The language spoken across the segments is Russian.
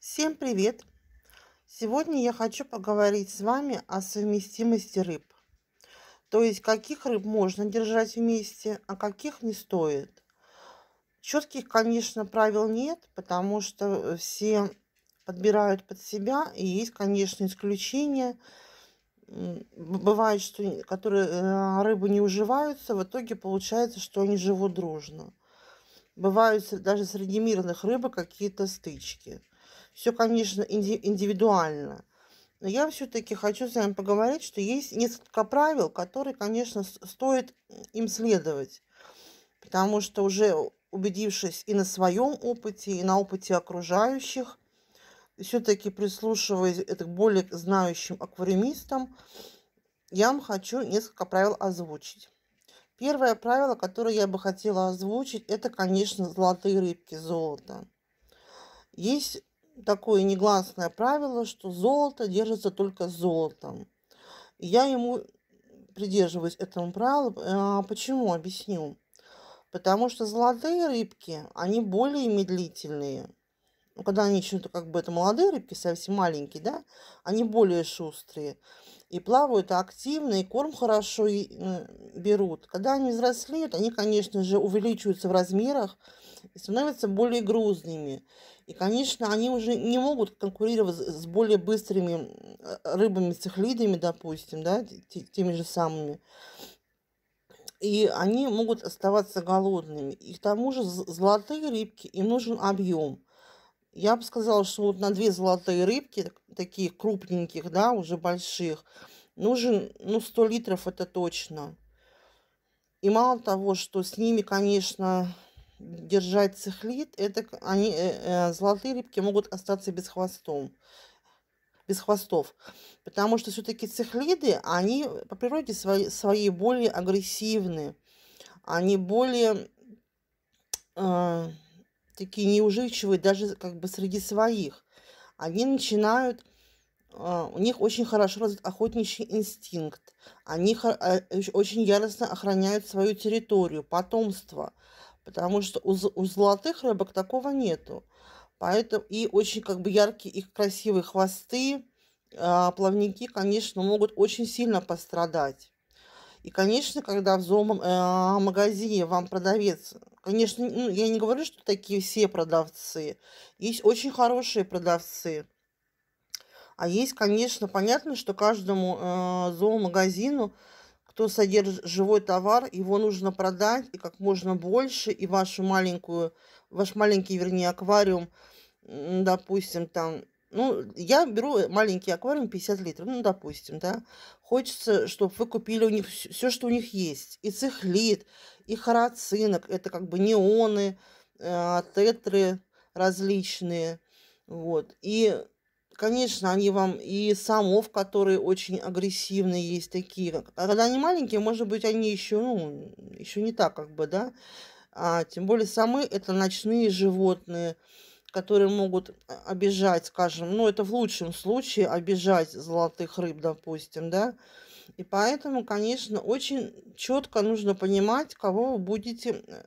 Всем привет! Сегодня я хочу поговорить с вами о совместимости рыб. То есть, каких рыб можно держать вместе, а каких не стоит. Четких, конечно, правил нет, потому что все подбирают под себя, и есть, конечно, исключения. Бывает, что которые, э, рыбы не уживаются, в итоге получается, что они живут дружно. Бывают даже среди мирных рыбы какие-то стычки. Все, конечно, инди индивидуально. Но я все-таки хочу с вами поговорить, что есть несколько правил, которые, конечно, стоит им следовать. Потому что уже убедившись и на своем опыте, и на опыте окружающих, все-таки прислушиваясь э, к более знающим аквариумистам, я вам хочу несколько правил озвучить. Первое правило, которое я бы хотела озвучить, это, конечно, золотые рыбки, золото. Есть такое негласное правило, что золото держится только золотом. Я ему придерживаюсь этому правилу. А, а почему? Объясню. Потому что золотые рыбки, они более медлительные. Ну, когда они еще как бы это молодые рыбки, совсем маленькие, да, они более шустрые. И плавают активно, и корм хорошо берут. Когда они взрослеют, они, конечно же, увеличиваются в размерах, становятся более грузными. И, конечно, они уже не могут конкурировать с более быстрыми а, рыбами, цихлидами, допустим, да, теми же самыми. И они могут оставаться голодными. И к тому же золотые рыбки, им нужен объем. Я бы сказала, что вот на две золотые рыбки, такие крупненьких, да, уже больших, нужен, ну, 100 литров это точно. И мало того, что с ними, конечно, держать цихлит, это они, э, э, золотые рыбки могут остаться без хвостом, Без хвостов. Потому что все-таки цихлиды, они по природе свои, свои более агрессивны. Они более э, такие неуживчивые даже как бы среди своих. Они начинают а, у них очень хорошо развит охотничий инстинкт. Они э, очень яростно охраняют свою территорию, потомство. Потому что у, у золотых рыбок такого нету. Поэтому и очень как бы яркие их красивые хвосты, а плавники, конечно, могут очень сильно пострадать. И, конечно, когда в зоомагазине э, вам продавец, конечно, ну, я не говорю, что такие все продавцы. Есть очень хорошие продавцы. А есть, конечно, понятно, что каждому э, зоомагазину кто содержит живой товар, его нужно продать и как можно больше, и вашу маленькую, ваш маленький, вернее, аквариум, допустим, там, ну, я беру маленький аквариум 50 литров, ну, допустим, да. Хочется, чтобы вы купили у них все, что у них есть. И цихлит, и харацинок, это как бы неоны, э, тетры различные, вот. И Конечно, они вам и самов, которые очень агрессивные есть такие. А когда они маленькие, может быть, они еще, ну, еще не так как бы, да. А, тем более самы это ночные животные, которые могут а, обижать, скажем, ну, это в лучшем случае обижать золотых рыб, допустим, да. И поэтому, конечно, очень четко нужно понимать, кого вы будете э,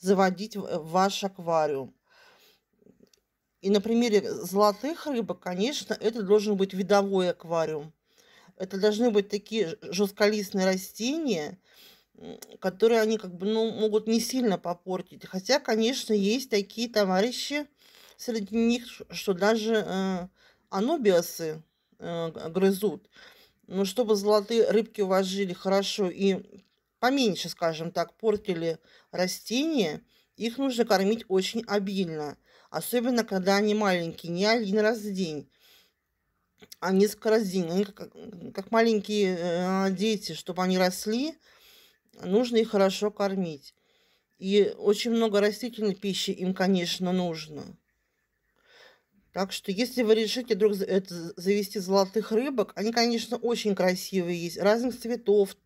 заводить э, в ваш аквариум. И на примере золотых рыбок, конечно, это должен быть видовой аквариум. Это должны быть такие жестколистные растения, которые они как бы ну, могут не сильно попортить. Хотя, конечно, есть такие товарищи среди них, что даже э, анубиасы э, грызут. Но чтобы золотые рыбки уважили хорошо и поменьше, скажем так, портили растения, их нужно кормить очень обильно. Особенно, когда они маленькие, не один раз в день, а несколько раз в день. Они как, как маленькие э, дети, чтобы они росли, нужно их хорошо кормить. И очень много растительной пищи им, конечно, нужно. Так что, если вы решите вдруг завести золотых рыбок, они, конечно, очень красивые есть, разных цветов,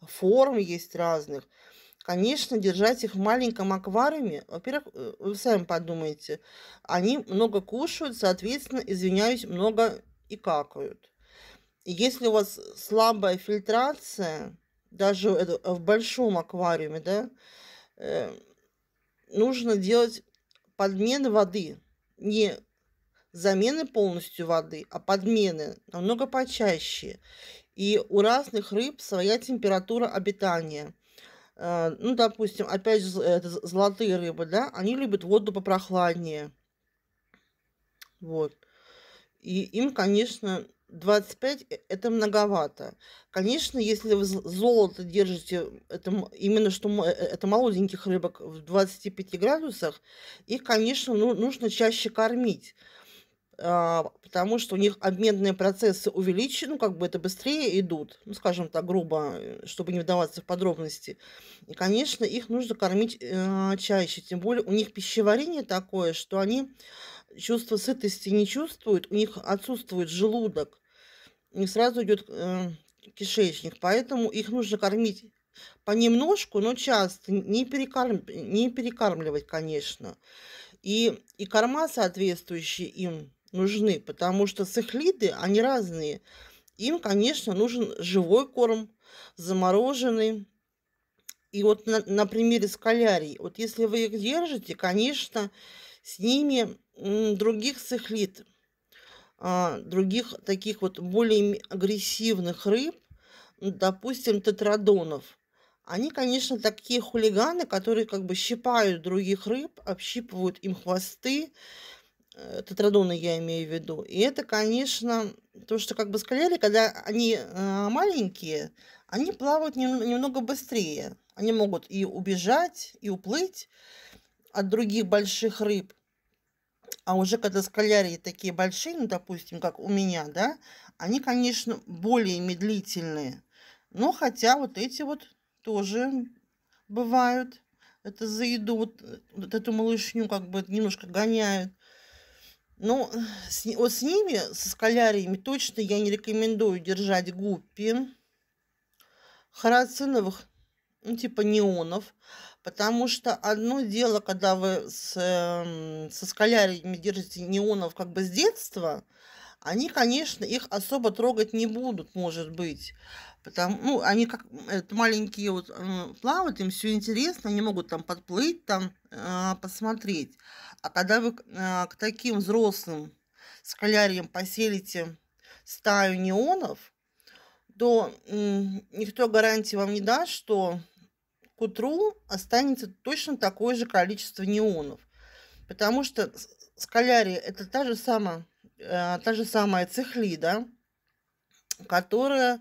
форм есть разных – Конечно, держать их в маленьком аквариуме, во-первых, э, вы сами подумайте, они много кушают, соответственно, извиняюсь, много и какают. И если у вас слабая фильтрация, даже в большом аквариуме, да, э, нужно делать подмены воды. Не замены полностью воды, а подмены намного почаще. И у разных рыб своя температура обитания. А, ну, допустим, опять же, это золотые рыбы, да, они любят воду попрохладнее. Вот. И им, конечно, 25 это многовато. Конечно, если вы золото держите, это именно что э, э, это молоденьких рыбок в 25 градусах, их, конечно, ну, нужно чаще кормить. А, потому что у них обменные процессы увеличены, ну как бы это быстрее идут, ну, скажем так, грубо, э, чтобы не вдаваться в подробности. И, конечно, их нужно кормить э, чаще, тем более у них пищеварение такое, что они чувство сытости не чувствуют, у них отсутствует желудок, и сразу идет э, кишечник, поэтому их нужно кормить понемножку, но часто, не, перекарм... не перекармливать, конечно. И, и корма соответствующие им нужны, потому что цихлиды, они разные. Им, конечно, нужен живой корм, замороженный. И вот на, на примере скалярий, вот если вы их держите, конечно, с ними других цихлид, а, других таких вот более агрессивных рыб, допустим, тетрадонов – они, конечно, такие хулиганы, которые как бы щипают других рыб, общипывают им хвосты, Э, тетрадоны я имею в виду. И это, конечно, то, что как бы скаляры, когда они э, маленькие, они плавают немного быстрее. Они могут и убежать, и уплыть от других больших рыб. А уже когда скалярии такие большие, ну, допустим, как у меня, да, они, конечно, более медлительные. Но хотя вот эти вот тоже бывают. Это за еду, вот, э, вот эту малышню как бы немножко гоняют. Ну, с, вот с ними, со скаляриями, точно я не рекомендую держать гуппи харациновых, ну, типа неонов, потому что одно дело, когда вы с, э, со скаляриями держите неонов как бы с детства, они, конечно, их особо трогать не будут, может быть. Потому, ну, они как это маленькие вот э, плавают, им все интересно, они могут там подплыть, там э, посмотреть. А когда вы э, к таким взрослым скаляриям поселите стаю неонов, то э, никто гарантии вам не даст, что к утру останется точно такое же количество неонов. Потому что скалярия это та же самая, э, та же самая цихли да которая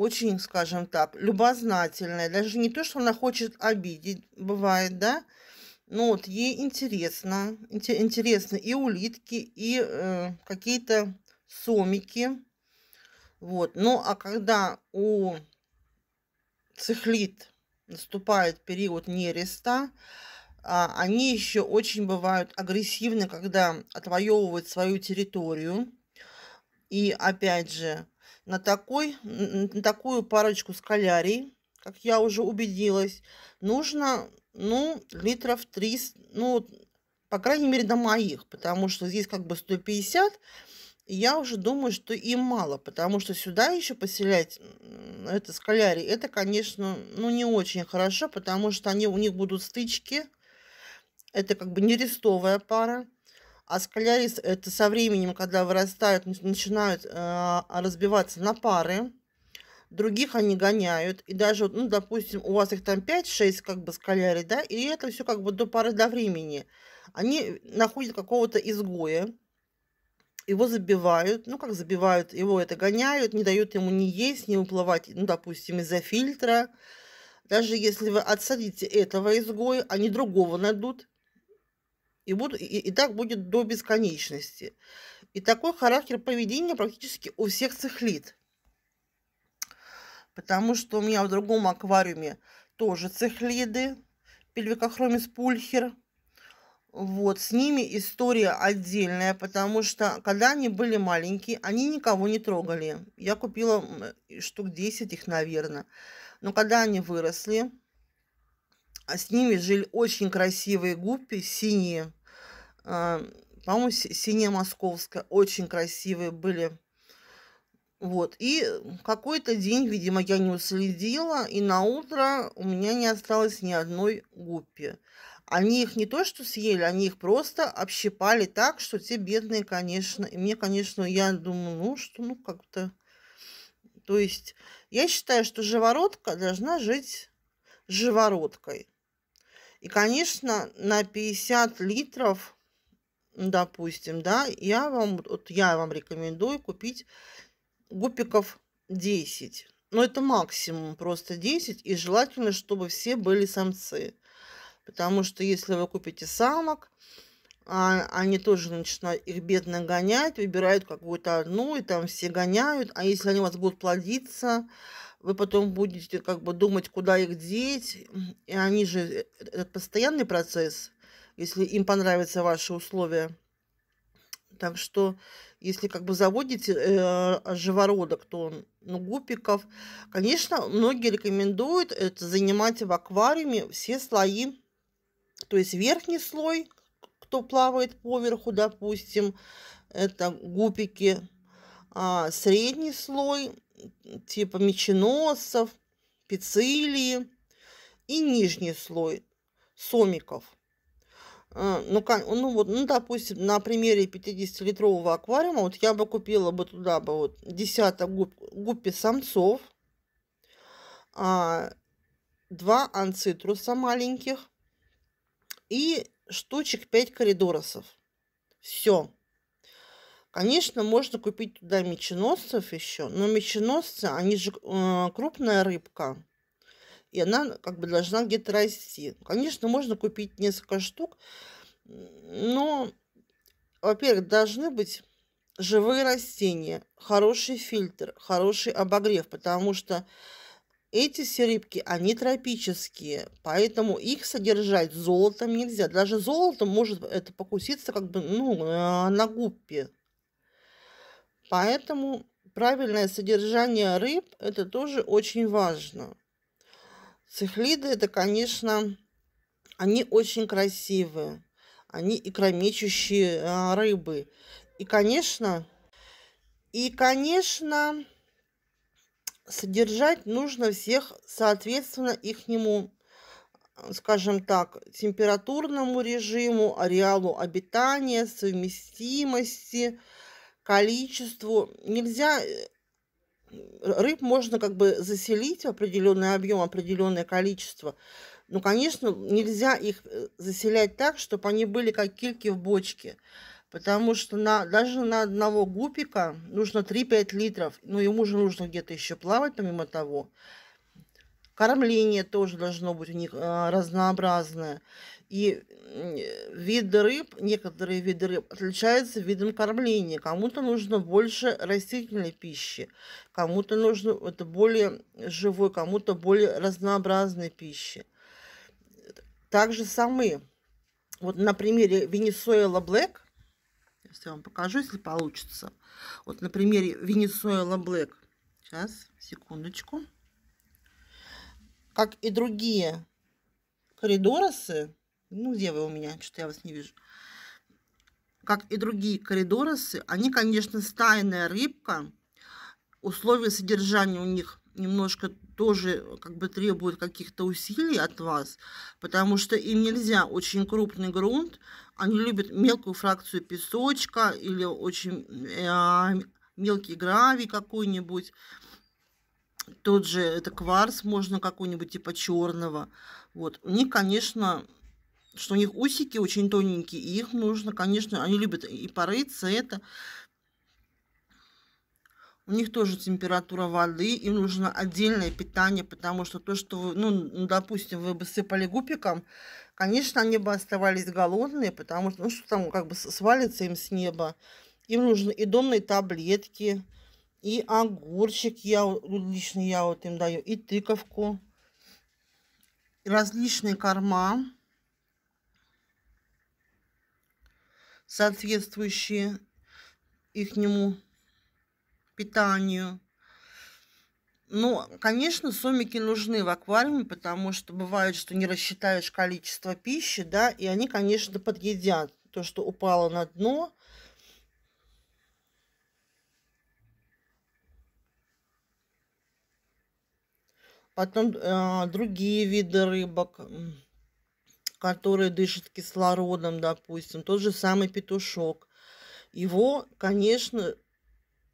очень, скажем так, любознательная. Даже не то, что она хочет обидеть, бывает, да. Но вот ей интересно, интересно и улитки, и э, какие-то сомики. Вот. Ну, а когда у цихлит наступает период нереста, а, они еще очень бывают агрессивны, когда отвоевывают свою территорию. И опять же, на, такой, на такую парочку скалярий, как я уже убедилась, нужно, ну, литров 3, ну, по крайней мере, до моих, потому что здесь как бы 150, и я уже думаю, что им мало, потому что сюда еще поселять это скалярий, это, конечно, ну, не очень хорошо, потому что они, у них будут стычки, это как бы нерестовая пара, а сколиоз – это со временем, когда вырастают, начинают э, разбиваться на пары. Других они гоняют. И даже, ну, допустим, у вас их там 5-6 как бы скалярий, да, и это все как бы до пары до времени. Они находят какого-то изгоя, его забивают, ну, как забивают, его это гоняют, не дают ему ни есть, ни уплывать, ну, допустим, из-за фильтра. Даже если вы отсадите этого изгоя, они другого найдут, и, буду, и, и так будет до бесконечности. И такой характер поведения практически у всех цихлит. Потому что у меня в другом аквариуме тоже цихлиды, пельвикохромис пульхер. Вот, с ними история отдельная, потому что когда они были маленькие, они никого не трогали. Я купила штук 10 их, наверное. Но когда они выросли, а с ними жили очень красивые гуппи, синие по-моему, синяя московская, очень красивые были. Вот, и какой-то день, видимо, я не уследила, и на утро у меня не осталось ни одной гуппи. Они их не то что съели, они их просто общипали так, что те бедные, конечно, и мне, конечно, я думаю, ну что, ну как-то... То есть я считаю, что живородка должна жить живородкой. И, конечно, на 50 литров допустим, да, я вам, вот я вам рекомендую купить гупиков 10. Но это максимум, просто 10, и желательно, чтобы все были самцы. Потому что если вы купите самок, а, они тоже начинают их бедно гонять, выбирают какую-то одну, и там все гоняют. А если они у вас будут плодиться, вы потом будете как бы думать, куда их деть. И они же, э, этот постоянный процесс – если им понравятся ваши условия. Так что, если как бы заводите э, э, живородок, то ну, гупиков, конечно, многие рекомендуют это занимать в аквариуме все слои. То есть верхний слой, кто плавает поверху, допустим, это гупики. А средний слой, типа меченосцев, пицилии. И нижний слой сомиков – Э, ну, ну, вот, ну, допустим, на примере 50-литрового аквариума, вот я бы купила бы туда бы вот десяток гуп, гуппи самцов, а, 2 анцитруса маленьких и штучек 5 коридоросов. Все. Конечно, можно купить туда меченосцев еще, но меченосцы, они же э, крупная рыбка и она как бы должна где-то расти. Конечно, можно купить несколько штук, но, во-первых, должны быть живые растения, хороший фильтр, хороший обогрев, потому что эти все рыбки они тропические, поэтому их содержать золотом нельзя. Даже золото может это покуситься как бы ну, э, на губпе. Поэтому правильное содержание рыб – это тоже очень важно. Цихлиды это, конечно, они очень красивые. Они икромечущие э, рыбы. И, конечно, и, конечно, содержать нужно всех соответственно их нему, э, скажем так, температурному режиму, ареалу обитания, совместимости, количеству. Нельзя э, рыб можно как бы заселить в определенный объем, определенное количество. Но, конечно, нельзя их э, заселять так, чтобы они были как кильки в бочке. Потому что на, даже на одного гупика нужно 3-5 литров. Но ему же нужно где-то еще плавать, помимо того. Кормление тоже должно быть у них э, разнообразное. И виды рыб, некоторые виды рыб отличаются видом кормления. Кому-то нужно больше растительной пищи, кому-то нужно это более живой, кому-то более разнообразной пищи. Также самые. Вот на примере Венесуэла Блэк, сейчас я вам покажу, если получится. Вот на примере Венесуэла Блэк, сейчас, секундочку. Как и другие коридоросы, ну, где вы у меня? Что-то я вас не вижу. Как и другие коридоросы, они, конечно, стайная рыбка. Условия содержания у них немножко тоже как бы требуют каких-то усилий от вас, потому что им нельзя очень крупный грунт. Они любят мелкую фракцию песочка или очень э, мелкий гравий какой-нибудь. Тот же это кварц можно какой-нибудь типа черного. Вот. У них, конечно, что у них усики очень тоненькие, и их нужно, конечно, они любят и порыться, это. У них тоже температура воды, им нужно отдельное питание, потому что то, что, вы, ну, допустим, вы бы сыпали гупиком, конечно, они бы оставались голодные, потому что, ну, что там как бы свалится им с неба. Им нужны и домные таблетки, и огурчик, я, ну, лично я вот им даю, и тыковку, и различные корма. соответствующие ихнему питанию. Ну, конечно, сомики нужны в аквариуме, потому что бывает, что не рассчитаешь количество пищи, да, и они, конечно, подъедят то, что упало на дно. Потом э, другие виды рыбок который дышит кислородом, допустим, тот же самый петушок. Его, конечно,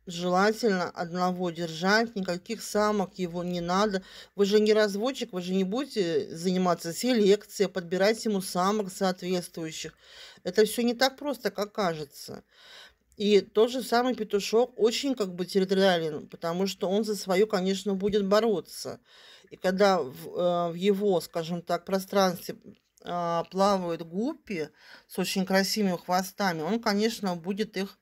желательно одного держать, никаких самок его не надо. Вы же не разводчик, вы же не будете заниматься селекцией, подбирать ему самок соответствующих. Это все не так просто, как кажется. И тот же самый петушок очень как бы территориален, потому что он за свою, конечно, будет бороться. И когда в, э, в его, скажем так, пространстве а, плавают гуппи с очень красивыми хвостами, он, конечно, будет их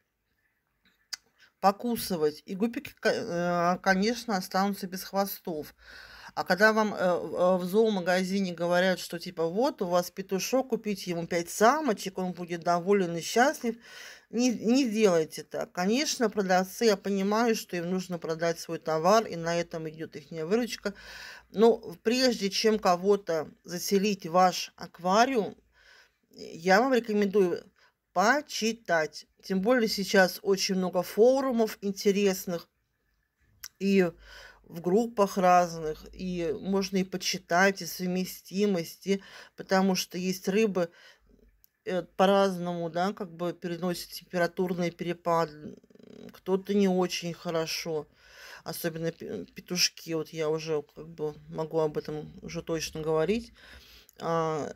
покусывать. И гуппики, э, конечно, останутся без хвостов. А когда вам э, э, в зоомагазине говорят, что типа вот у вас петушок, купите ему пять самочек, он будет доволен и счастлив, не, не делайте так. Конечно, продавцы, я понимаю, что им нужно продать свой товар, и на этом идет их выручка. Но прежде чем кого-то заселить ваш аквариум, я вам рекомендую почитать. Тем более сейчас очень много форумов интересных. И в группах разных, и можно и почитать, и совместимости, потому что есть рыбы э, по-разному, да, как бы переносят температурные перепады. Кто-то не очень хорошо, особенно петушки, вот я уже как бы могу об этом уже точно говорить. А,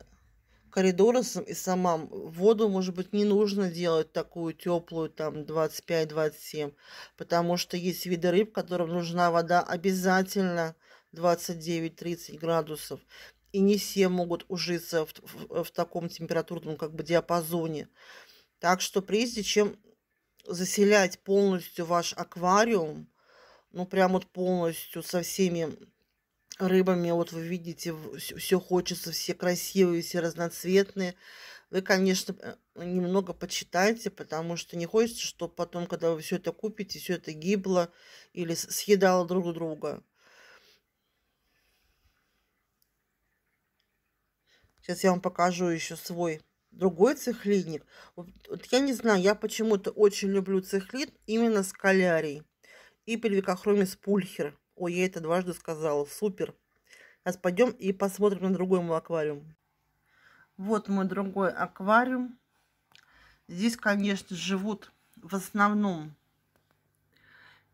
коридора и самам воду, может быть, не нужно делать такую теплую, там 25-27, потому что есть виды рыб, которым нужна вода обязательно 29-30 градусов. И не все могут ужиться в, в, в таком температурном как бы диапазоне. Так что прежде чем заселять полностью ваш аквариум, ну прям вот полностью со всеми рыбами, вот вы видите, все хочется, все красивые, все разноцветные. Вы, конечно, э, немного почитайте, потому что не хочется, чтобы потом, когда вы все это купите, все это гибло или съедало друг друга. Сейчас я вам покажу еще свой другой цехлиник. Вот, вот я не знаю, я почему-то очень люблю цехлит именно с калярий и пельвикохромис пульхер. Ой, я это дважды сказала. Супер. Сейчас пойдем и посмотрим на другой мой аквариум. Вот мой другой аквариум. Здесь, конечно, живут в основном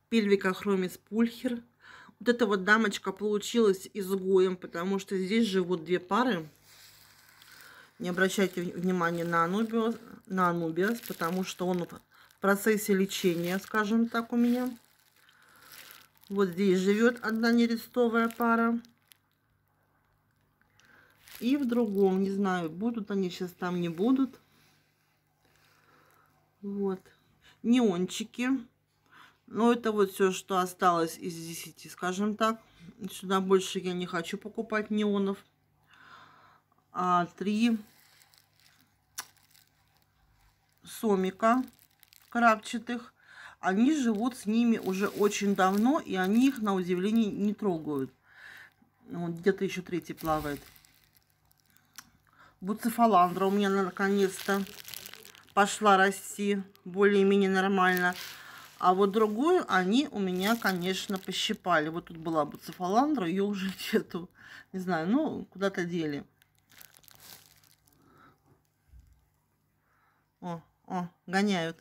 пельвика хромис пульхер. Вот эта вот дамочка получилась изгоем, потому что здесь живут две пары. Не обращайте внимания на анубиас, на анубиас потому что он в процессе лечения, скажем так, у меня. Вот здесь живет одна нерестовая пара. И в другом, не знаю, будут они сейчас там, не будут. Вот. Неончики. Ну это вот все, что осталось из 10, скажем так. Сюда больше я не хочу покупать неонов. А три сомика крапчатых они живут с ними уже очень давно, и они их, на удивление, не трогают. Вот где-то еще третий плавает. Буцефаландра у меня наконец-то пошла расти более-менее нормально. А вот другую они у меня, конечно, пощипали. Вот тут была буцефаландра, ее уже нету. Не знаю, ну, куда-то дели. О, о, гоняют.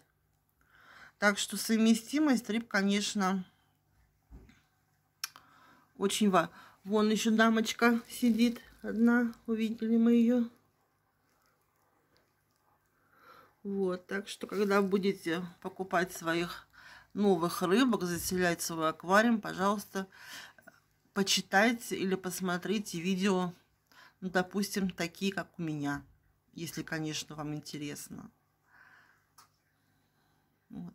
Так что совместимость рыб, конечно, очень важна. Вон еще дамочка сидит одна. Увидели мы ее. Вот, так что, когда будете покупать своих новых рыбок, заселять свой аквариум, пожалуйста, почитайте или посмотрите видео, ну, допустим, такие, как у меня, если, конечно, вам интересно. Вот.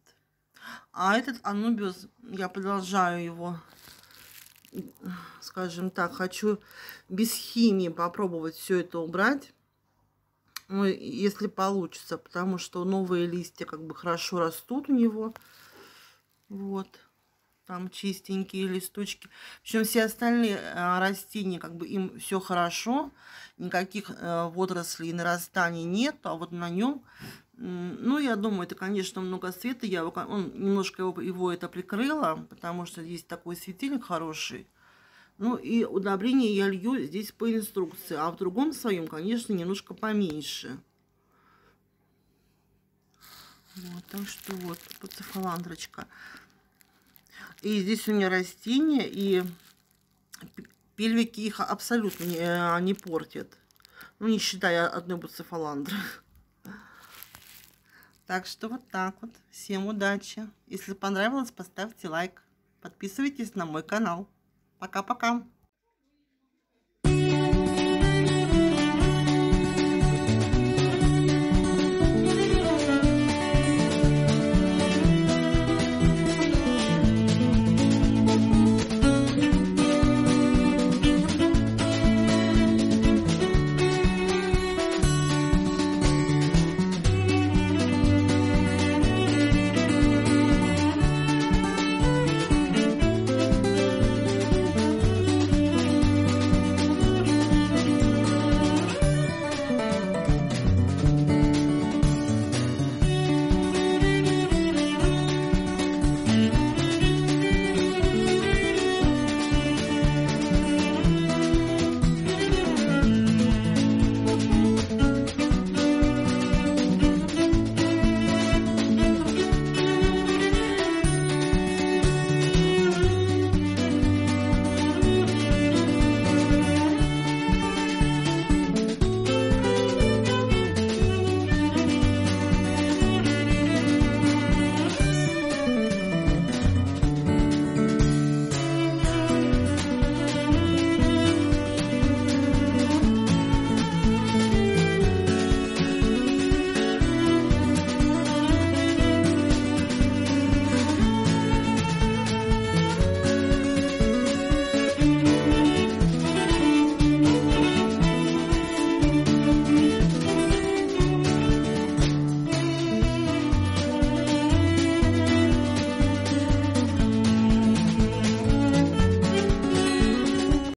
А этот Анубиус, я продолжаю его, скажем так, хочу без химии попробовать все это убрать. Ну, если получится, потому что новые листья как бы хорошо растут у него. Вот. Там чистенькие листочки. Причем все остальные э, растения, как бы им все хорошо. Никаких э, водорослей и нарастаний нет. А вот на нем ну, я думаю, это, конечно, много света. Я его, он, немножко его, его это прикрыла, потому что есть такой светильник хороший. Ну, и удобрение я лью здесь по инструкции, а в другом своем, конечно, немножко поменьше. Вот, так что вот, поцефаландрочка. И здесь у меня растения, и пельвики их абсолютно не, э, не портят. Ну, не считая одной буцефаландры. Так что вот так вот. Всем удачи. Если понравилось, поставьте лайк. Подписывайтесь на мой канал. Пока-пока.